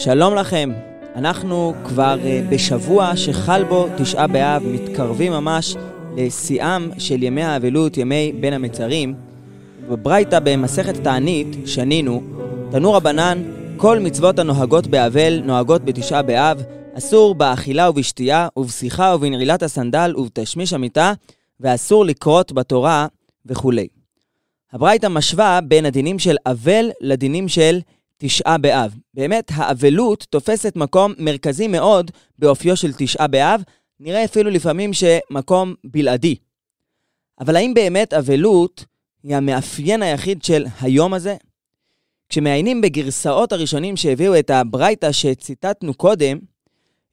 שלום לכם, אנחנו כבר uh, בשבוע שחל בו תשעה באב, מתקרבים ממש לשיאם של ימי האבלות, ימי בין המצרים. בברייתא במסכת תענית שנינו, תנו רבנן כל מצוות הנוהגות באבל נוהגות בתשעה באב, אסור באכילה ובשתייה, ובשיחה ובנעילת הסנדל ובתשמיש המיטה, ואסור לקרות בתורה וכולי. הברייתא משווה בין הדינים של אבל לדינים של תשעה באב. באמת, האבלות תופסת מקום מרכזי מאוד באופיו של תשעה באב, נראה אפילו לפעמים שמקום בלעדי. אבל האם באמת אבלות היא המאפיין היחיד של היום הזה? כשמעיינים בגרסאות הראשונים שהביאו את הברייתא שציטטנו קודם,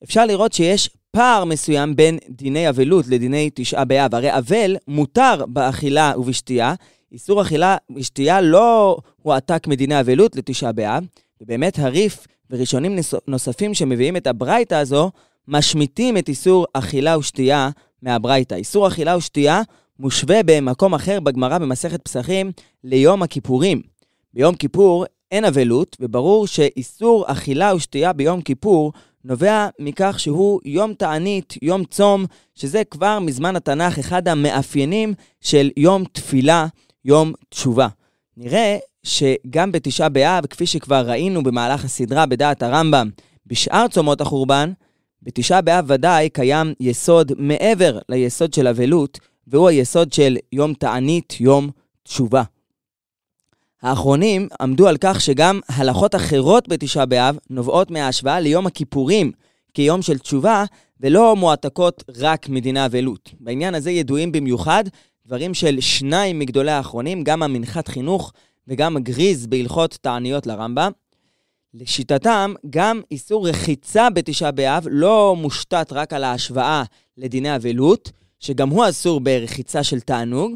אפשר לראות שיש פער מסוים בין דיני אבלות לדיני תשעה באב. הרי אבל מותר באכילה ובשתייה, איסור אכילה ושתייה לא הועתק מדיני אבלות לתשעה באב, ובאמת הריף וראשונים נוספים שמביאים את הברייתא הזו, משמיטים את איסור אכילה ושתייה מהברייתא. איסור אכילה ושתייה מושווה במקום אחר בגמרא במסכת פסחים ליום הכיפורים. ביום כיפור אין אבלות, וברור שאיסור אכילה ושתייה ביום כיפור נובע מכך שהוא יום תענית, יום צום, שזה כבר מזמן התנ"ך אחד המאפיינים של יום תפילה, יום תשובה. נראה שגם בתשעה באב, כפי שכבר ראינו במהלך הסדרה בדעת הרמב"ם, בשאר צומות החורבן, בתשעה באב ודאי קיים יסוד מעבר ליסוד של אבלות, והוא היסוד של יום תענית, יום תשובה. האחרונים עמדו על כך שגם הלכות אחרות בתשעה באב נובעות מההשוואה ליום הכיפורים כיום של תשובה, ולא מועתקות רק מדינה ולוט. בעניין הזה ידועים במיוחד דברים של שניים מגדולי האחרונים, גם המנחת חינוך וגם גריז בהלכות תעניות לרמב"ם. לשיטתם, גם איסור רחיצה בתשעה באב לא מושתת רק על ההשוואה לדיני אבלות, שגם הוא אסור ברחיצה של תענוג,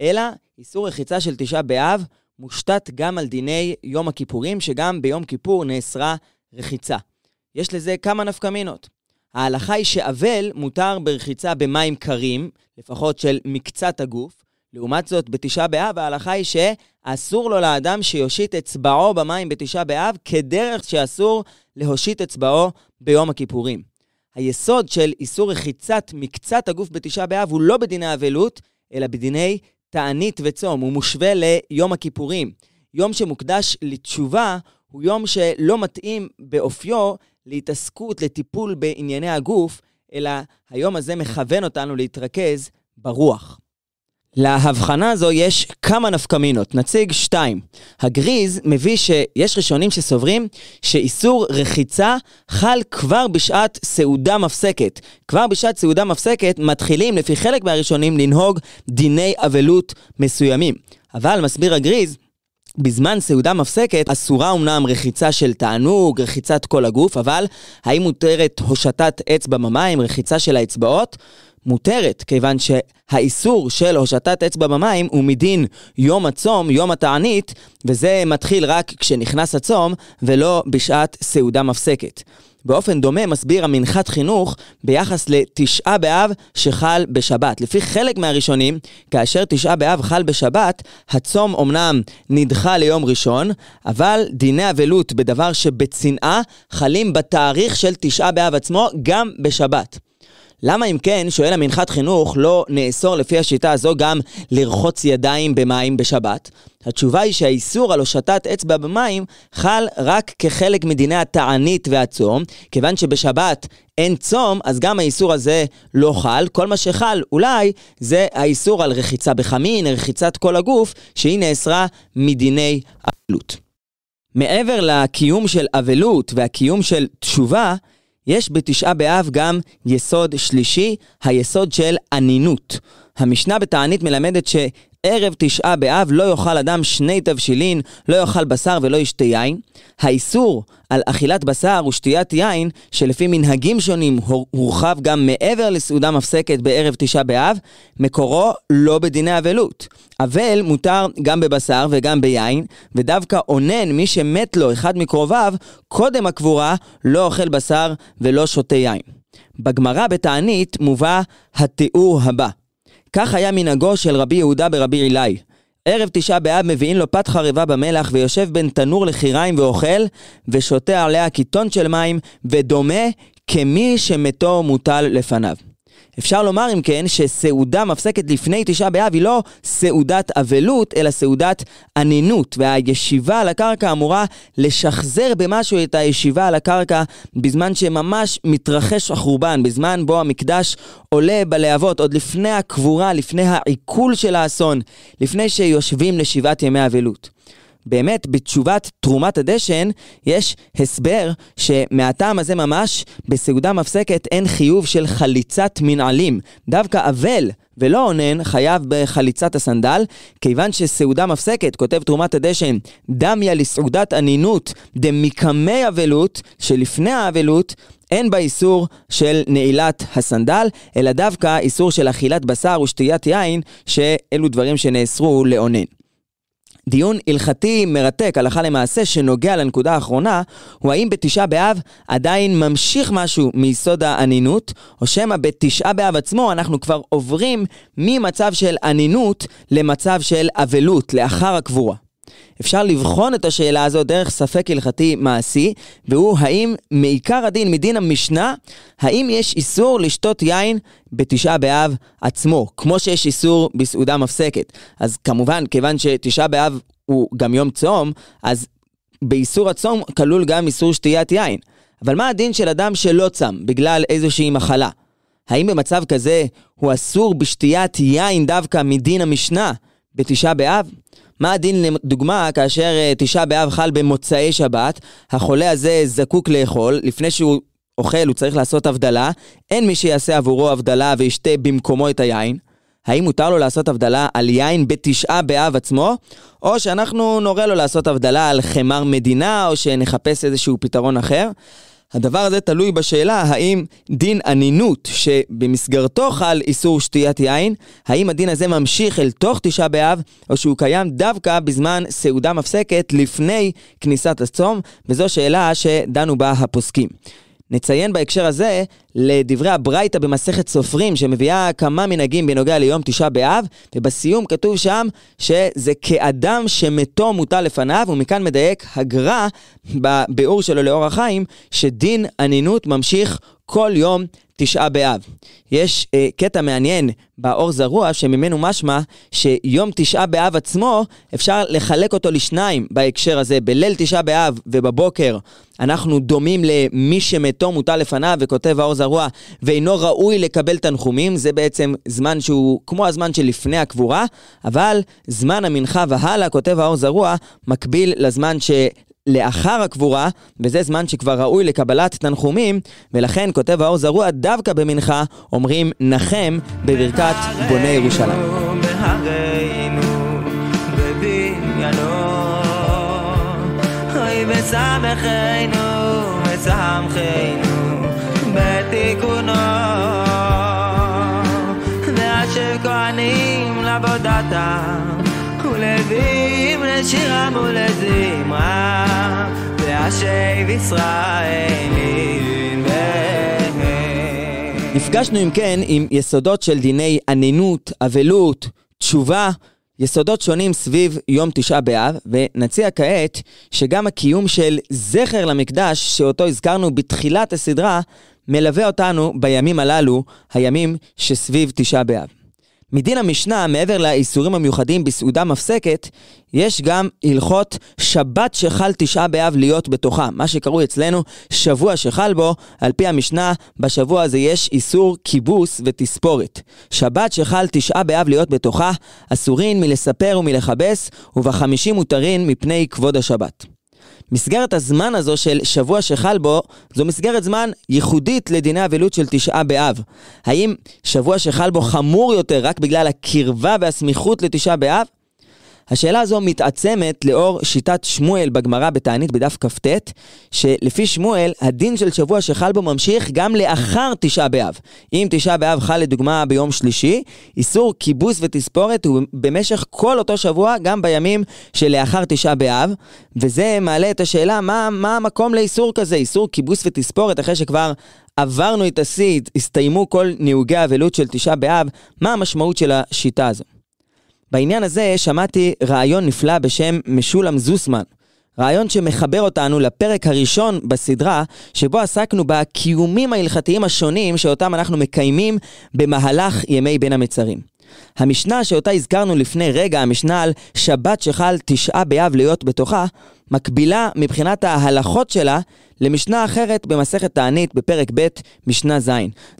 אלא איסור רחיצה של תשעה באב מושתת גם על דיני יום הכיפורים, שגם ביום כיפור נאסרה רחיצה. יש לזה כמה נפקמינות. ההלכה היא שאבל מותר ברחיצה במים קרים, לפחות של מקצת הגוף. לעומת זאת, בתשעה באב ההלכה היא שאסור לו לאדם שיושיט אצבעו במים בתשעה באב, כדרך שאסור להושיט אצבעו ביום הכיפורים. היסוד של איסור רחיצת מקצת הגוף בתשעה באב הוא לא בדיני אבלות, אלא בדיני תענית וצום, הוא מושווה ליום הכיפורים. יום שמוקדש לתשובה הוא יום שלא מתאים באופיו להתעסקות, לטיפול בענייני הגוף, אלא היום הזה מכוון אותנו להתרכז ברוח. להבחנה הזו יש כמה נפקמינות. נציג שתיים. הגריז מביא שיש ראשונים שסוברים שאיסור רחיצה חל כבר בשעת סעודה מפסקת. כבר בשעת סעודה מפסקת מתחילים, לפי חלק מהראשונים, לנהוג דיני אבלות מסוימים. אבל, מסביר הגריז, בזמן סעודה מפסקת אסורה אמנם רחיצה של תענוג, רחיצת כל הגוף, אבל האם מותרת הושטת אצבע במים, רחיצה של האצבעות? מותרת, כיוון שהאיסור של הושטת אצבע במים הוא מדין יום הצום, יום התענית, וזה מתחיל רק כשנכנס הצום, ולא בשעת סעודה מפסקת. באופן דומה מסביר המנחת חינוך ביחס לתשעה באב שחל בשבת. לפי חלק מהראשונים, כאשר תשעה באב חל בשבת, הצום אמנם נדחה ליום ראשון, אבל דיני אבלות בדבר שבצנעה חלים בתאריך של תשעה באב עצמו גם בשבת. למה אם כן, שואל המנחת חינוך, לא נאסור לפי השיטה הזו גם לרחוץ ידיים במים בשבת? התשובה היא שהאיסור על הושטת אצבע במים חל רק כחלק מדיני התענית והצום, כיוון שבשבת אין צום, אז גם האיסור הזה לא חל. כל מה שחל אולי זה האיסור על רחיצה בחמין, רחיצת כל הגוף, שהיא נאסרה מדיני אבלות. מעבר לקיום של אבלות והקיום של תשובה, יש בתשעה באב גם יסוד שלישי, היסוד של אנינות. המשנה בתענית מלמדת ש... ערב תשעה באב לא יאכל אדם שני תבשילין, לא יאכל בשר ולא ישתה יין. האיסור על אכילת בשר ושתיית יין, שלפי מנהגים שונים הורחב גם מעבר לסעודה מפסקת בערב תשעה באב, מקורו לא בדיני אבלות. אבל מותר גם בבשר וגם ביין, ודווקא אונן, מי שמת לו אחד מקרוביו, קודם הקבורה, לא אוכל בשר ולא שותה יין. בגמרא בתענית מובא התיאור הבא. כך היה מנהגו של רבי יהודה ברבי עילאי. ערב תשעה באב מביאים לו פת חריבה במלח ויושב בין תנור לחיריים ואוכל, ושותה עליה קיטון של מים, ודומה כמי שמתו מוטל לפניו. אפשר לומר, אם כן, שסעודה מפסקת לפני תשעה באב היא לא סעודת אבלות, אלא סעודת אנינות, והישיבה על הקרקע אמורה לשחזר במשהו את הישיבה על הקרקע בזמן שממש מתרחש החורבן, בזמן בו המקדש עולה בלהבות, עוד לפני הקבורה, לפני העיכול של האסון, לפני שיושבים לשבעת ימי אבלות. באמת, בתשובת תרומת הדשן, יש הסבר שמהטעם הזה ממש, בסעודה מפסקת אין חיוב של חליצת מנעלים. דווקא אבל ולא אונן חייב בחליצת הסנדל, כיוון שסעודה מפסקת, כותב תרומת הדשן, דמיה לסעודת אנינות דמקמי אבלות, שלפני האבלות, אין בה איסור של נעילת הסנדל, אלא דווקא איסור של אכילת בשר ושתיית יין, שאלו דברים שנאסרו לאונן. דיון הלכתי מרתק, הלכה למעשה, שנוגע לנקודה האחרונה, הוא האם בתשעה באב עדיין ממשיך משהו מיסוד האנינות, או שמא בתשעה באב עצמו אנחנו כבר עוברים ממצב של אנינות למצב של אבלות, לאחר הקבורה. אפשר לבחון את השאלה הזו דרך ספק הלכתי מעשי, והוא האם מעיקר הדין, מדין המשנה, האם יש איסור לשתות יין בתשעה באב עצמו, כמו שיש איסור בסעודה מפסקת. אז כמובן, כיוון שתשעה באב הוא גם יום צום, אז באיסור הצום כלול גם איסור שתיית יין. אבל מה הדין של אדם שלא צם בגלל איזושהי מחלה? האם במצב כזה הוא אסור בשתיית יין דווקא מדין המשנה? בתשעה באב? מה הדין לדוגמה כאשר אה, תשעה באב חל במוצאי שבת, החולה הזה זקוק לאכול, לפני שהוא אוכל הוא צריך לעשות הבדלה, אין מי שיעשה עבורו הבדלה וישתה במקומו את היין. האם מותר לו לעשות הבדלה על יין בתשעה באב עצמו, או שאנחנו נורה לו לעשות הבדלה על חמר מדינה, או שנחפש איזשהו פתרון אחר? הדבר הזה תלוי בשאלה האם דין אנינות שבמסגרתו חל איסור שתיית יין, האם הדין הזה ממשיך אל תוך תשעה באב, או שהוא קיים דווקא בזמן סעודה מפסקת לפני כניסת הצום, וזו שאלה שדנו בה הפוסקים. נציין בהקשר הזה לדברי הברייתא במסכת סופרים, שמביאה כמה מנהגים בנוגע ליום תשעה באב, ובסיום כתוב שם שזה כאדם שמתו מוטל לפניו, ומכאן מדייק הגר"א בביאור שלו לאור החיים, שדין אנינות ממשיך כל יום תשעה באב. יש אה, קטע מעניין באור זרוע, שממנו משמע שיום תשעה באב עצמו, אפשר לחלק אותו לשניים בהקשר הזה. בליל תשעה באב ובבוקר אנחנו דומים למי שמתו מוטל לפניו, וכותב האור זרוע, ואינו ראוי לקבל תנחומים. זה בעצם זמן שהוא כמו הזמן שלפני הקבורה, אבל זמן המנחה והלאה, כותב האור זרוע, מקביל לזמן ש... לאחר הקבורה, וזה זמן שכבר ראוי לקבלת תנחומים, ולכן כותב האור זרוע דווקא במנחה אומרים נחם בברכת בוני ירושלים. בתיקונו, ואשר כהנים לעבודתם מביאים לשיר מול הזמרה, והשב ישראלים נפגשנו אם כן עם יסודות של דיני אנינות, אבלות, תשובה, יסודות שונים סביב יום תשעה באב, ונציע כעת שגם הקיום של זכר למקדש, שאותו הזכרנו בתחילת הסדרה, מלווה אותנו בימים הללו, הימים שסביב תשעה באב. מדין המשנה, מעבר לאיסורים המיוחדים בסעודה מפסקת, יש גם הלכות שבת שחל תשעה באב להיות בתוכה, מה שקרוי אצלנו שבוע שחל בו, על פי המשנה, בשבוע הזה יש איסור כיבוס ותספורת. שבת שחל תשעה באב להיות בתוכה, אסורין מלספר ומלכבס, ובחמישים מותרין מפני כבוד השבת. מסגרת הזמן הזו של שבוע שחל בו, זו מסגרת זמן ייחודית לדיני אבלות של תשעה באב. האם שבוע שחל בו חמור יותר רק בגלל הקרבה והסמיכות לתשעה באב? השאלה הזו מתעצמת לאור שיטת שמואל בגמרא בתענית בדף כ"ט, שלפי שמואל, הדין של שבוע שחל בו ממשיך גם לאחר תשעה באב. אם תשעה באב חל לדוגמה ביום שלישי, איסור כיבוס ותספורת הוא במשך כל אותו שבוע, גם בימים שלאחר תשעה באב, וזה מעלה את השאלה מה, מה המקום לאיסור כזה, איסור כיבוס ותספורת אחרי שכבר עברנו את השיא, הסתיימו כל נהוגי האבלות של תשעה באב, מה המשמעות של השיטה הזו? בעניין הזה שמעתי רעיון נפלא בשם משולם זוסמן. רעיון שמחבר אותנו לפרק הראשון בסדרה, שבו עסקנו בקיומים ההלכתיים השונים שאותם אנחנו מקיימים במהלך ימי בין המצרים. המשנה שאותה הזכרנו לפני רגע, המשנה על שבת שחל תשעה באב להיות בתוכה, מקבילה מבחינת ההלכות שלה למשנה אחרת במסכת תענית בפרק ב', משנה ז'.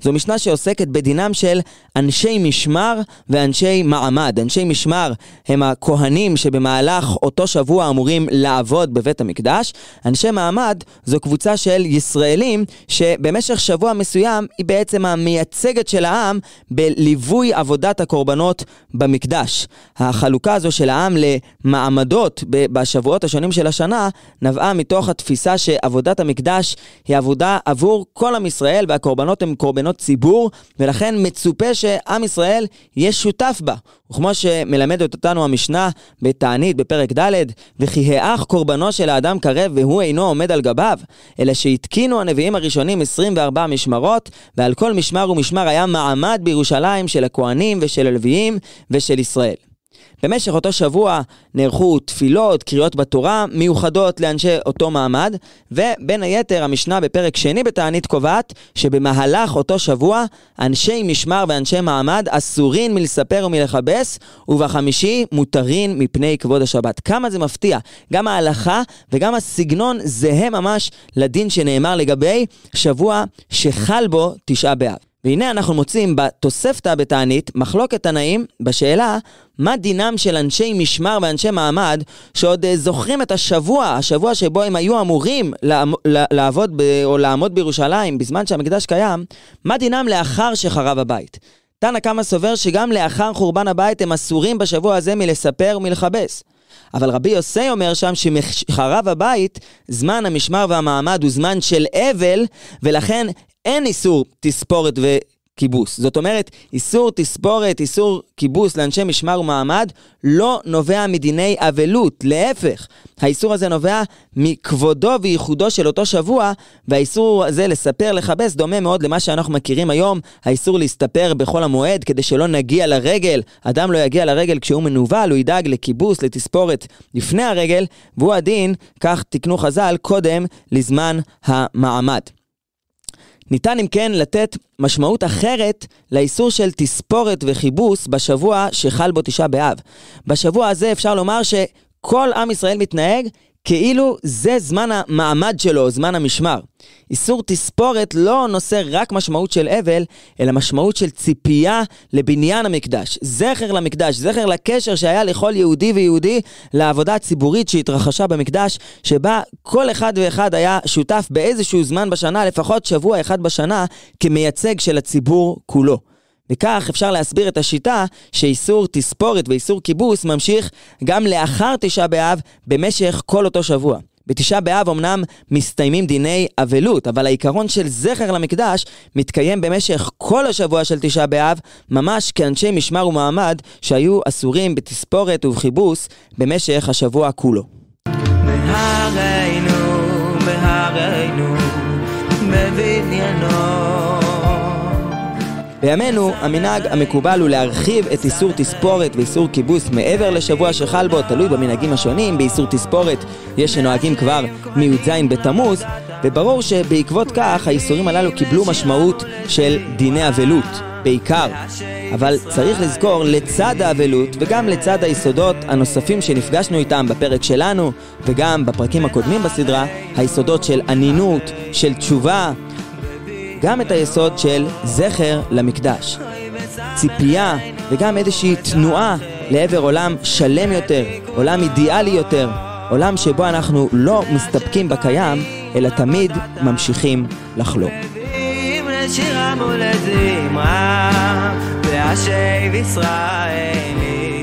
זו משנה שעוסקת בדינם של אנשי משמר ואנשי מעמד. אנשי משמר הם הכהנים שבמהלך אותו שבוע אמורים לעבוד בבית המקדש. אנשי מעמד זו קבוצה של ישראלים שבמשך שבוע מסוים היא בעצם המייצגת של העם בליווי עבודת הקורבנות במקדש. החלוקה הזו של העם למעמדות בשבועות השונים של השנה נבעה מתוך התפיסה שעבודת המקדש היא עבודה עבור כל עם ישראל והקורבנות הם קורבנות ציבור ולכן מצופה שעם ישראל יהיה שותף בה. וכמו שמלמדת אותנו המשנה בתענית בפרק ד' וכי האח קורבנו של האדם קרב והוא אינו עומד על גביו אלא שהתקינו הנביאים הראשונים 24 משמרות ועל כל משמר ומשמר היה מעמד בירושלים של הכוהנים ושל הלוויים ושל ישראל. במשך אותו שבוע נערכו תפילות, קריאות בתורה, מיוחדות לאנשי אותו מעמד, ובין היתר המשנה בפרק שני בתענית קובעת שבמהלך אותו שבוע אנשי משמר ואנשי מעמד אסורים מלספר ומלכבס, ובחמישי מותרים מפני כבוד השבת. כמה זה מפתיע, גם ההלכה וגם הסגנון זהה ממש לדין שנאמר לגבי שבוע שחל בו תשעה באב. והנה אנחנו מוצאים בתוספתא בתענית מחלוקת תנאים בשאלה מה דינם של אנשי משמר ואנשי מעמד שעוד אה, זוכרים את השבוע, השבוע שבו הם היו אמורים לעבוד ב, או לעמוד בירושלים בזמן שהמקדש קיים, מה דינם לאחר שחרב הבית? תנא קמא סובר שגם לאחר חורבן הבית הם אסורים בשבוע הזה מלספר ומלכבס. אבל רבי יוסי אומר שם שמחרב הבית, זמן המשמר והמעמד הוא זמן של אבל, ולכן אין איסור תספורת ו... כיבוס. זאת אומרת, איסור תספורת, איסור כיבוס לאנשי משמר ומעמד, לא נובע מדיני אבלות, להפך. האיסור הזה נובע מכבודו וייחודו של אותו שבוע, והאיסור הזה לספר, לכבס, דומה מאוד למה שאנחנו מכירים היום, האיסור להסתפר בכל המועד כדי שלא נגיע לרגל. אדם לא יגיע לרגל כשהוא מנוול, הוא ידאג לכיבוס, לתספורת לפני הרגל, והוא הדין, כך תיקנו חז"ל, קודם לזמן המעמד. ניתן אם כן לתת משמעות אחרת לאיסור של תספורת וכיבוס בשבוע שחל בו תשעה באב. בשבוע הזה אפשר לומר שכל עם ישראל מתנהג כאילו זה זמן המעמד שלו, זמן המשמר. איסור תספורת לא נושא רק משמעות של אבל, אלא משמעות של ציפייה לבניין המקדש. זכר למקדש, זכר לקשר שהיה לכל יהודי ויהודי לעבודה הציבורית שהתרחשה במקדש, שבה כל אחד ואחד היה שותף באיזשהו זמן בשנה, לפחות שבוע אחד בשנה, כמייצג של הציבור כולו. וכך אפשר להסביר את השיטה שאיסור תספורת ואיסור כיבוס ממשיך גם לאחר תשעה באב במשך כל אותו שבוע. בתשעה באב אמנם מסתיימים דיני אבלות, אבל העיקרון של זכר למקדש מתקיים במשך כל השבוע של תשעה באב, ממש כאנשי משמר ומעמד שהיו אסורים בתספורת ובכיבוס במשך השבוע כולו. בהרינו, בהרינו, בבניינו בימינו, המנהג המקובל הוא להרחיב את איסור תספורת ואיסור כיבוס מעבר לשבוע שחל בו, תלוי במנהגים השונים, באיסור תספורת יש שנוהגים כבר מי"ז בתמוז, וברור שבעקבות כך האיסורים הללו קיבלו משמעות של דיני אבלות, בעיקר. אבל צריך לזכור, לצד האבלות וגם לצד היסודות הנוספים שנפגשנו איתם בפרק שלנו, וגם בפרקים הקודמים בסדרה, היסודות של אנינות, של תשובה, גם את היסוד של זכר למקדש. ציפייה וגם איזושהי תנועה לעבר עולם שלם יותר, עולם אידיאלי יותר, עולם שבו אנחנו לא מסתפקים בקיים, אלא תמיד ממשיכים לחלום. שירה מולד זמרה, והשב ישראלי